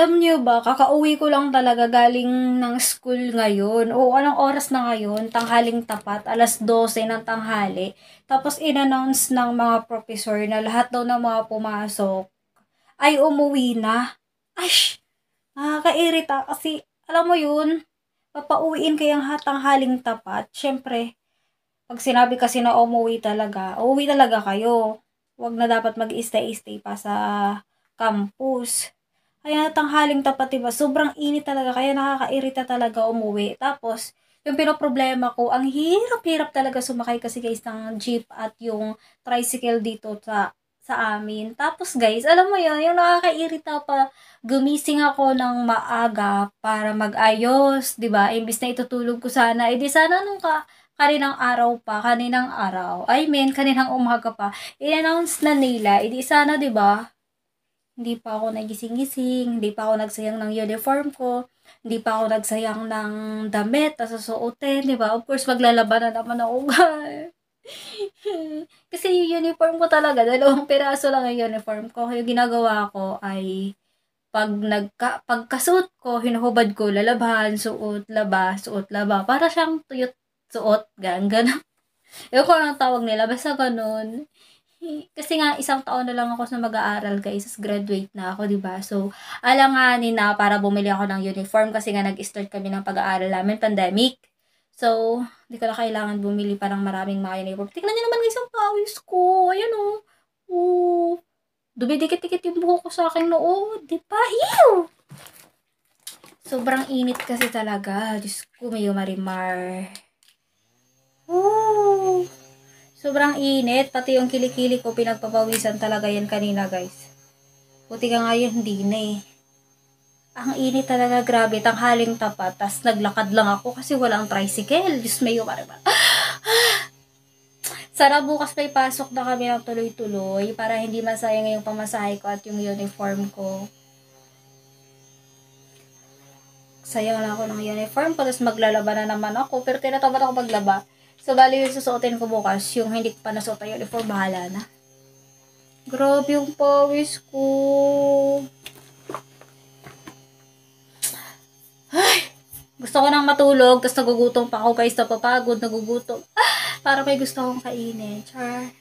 Alam niyo ba, kakauwi ko lang talaga galing ng school ngayon. Oo, anong oras na ngayon? Tanghaling tapat, alas 12 ng tanghali. Tapos inannounce ng mga professor na lahat daw ng mga pumasok ay umuwi na. Ash! Nakakairita kasi, alam mo yun, papauwiin kayang hatanghaling tapat. Siyempre, pag sinabi kasi na umuwi talaga, uuwi talaga kayo. Huwag na dapat mag-stay-stay pa sa campus. Kaya tanghaling tapat, diba? Sobrang init talaga, kaya nakakairita talaga umuwi. Tapos, yung pinoproblema ko, ang hirap-hirap talaga sumakay kasi guys ng jeep at yung tricycle dito sa sa amin. Tapos guys, alam mo yun, yung nakakairita pa, gumising ako ng maaga para mag-ayos, ba diba? Imbis na itutulog ko sana, edi eh sana nung ka, kaninang araw pa, kaninang araw, I mean, kaninang umaga pa, i-announce na nila, edi eh sana, ba diba? Hindi pa ako nagising-gising, hindi pa ako nagsayang ng uniform ko, hindi pa ako nagsayang ng damit na susuotin, di ba? Of course, maglalaba na naman ako. Kasi yung uniform ko talaga, dalawang piraso lang yung uniform ko. Yung ginagawa ko ay pag nagka, pagkasuot ko, hinuhubad ko, lalabahan, suot, laba, suot, laba. Para siyang tuyot, suot, gan, ganun. Ewan ko ang tawag nila, basta ganun kasi nga isang taon na lang ako sa mag-aaral guys, graduate na ako, 'di ba? So, alanganin na para bumili ako ng uniform kasi nga nag-start kami ng pag-aaral namin pandemic. So, hindi ko na kailangan bumili parang maraming mga uniform. Tingnan niyo naman guys ang pawis ko. Ayun oh. Oh. Dumidikit-dikit yung buhok ko sa akin noo, oh, 'di diba? Ew! Sobrang init kasi talaga. Diyos ko, may marimar. Sobrang init. Pati yung kilikili ko, pinagpapawisan talaga yan kanina, guys. Buti ka nga yun, hindi na eh. Ang init talaga, grabe. Tanghaling tapat. tas naglakad lang ako kasi walang tricycle. Diyos may yung parang Sana bukas may pasok na kami ng tuloy-tuloy para hindi masayang yung pamasahe ko at yung uniform ko. Sayang lang ako ng uniform ko, tapos maglalaba na naman ako. Pero tinatamad ako maglaba. So, bali yung susuotin ko bukas, yung hindi pa nasuot yung uniform, bahala na. Grabe yung pawis ko. Ay, gusto ko nang matulog, tapos nagugutom pa ako guys, napapagod, nagugutom. Ah, para may gusto akong kainin. Char.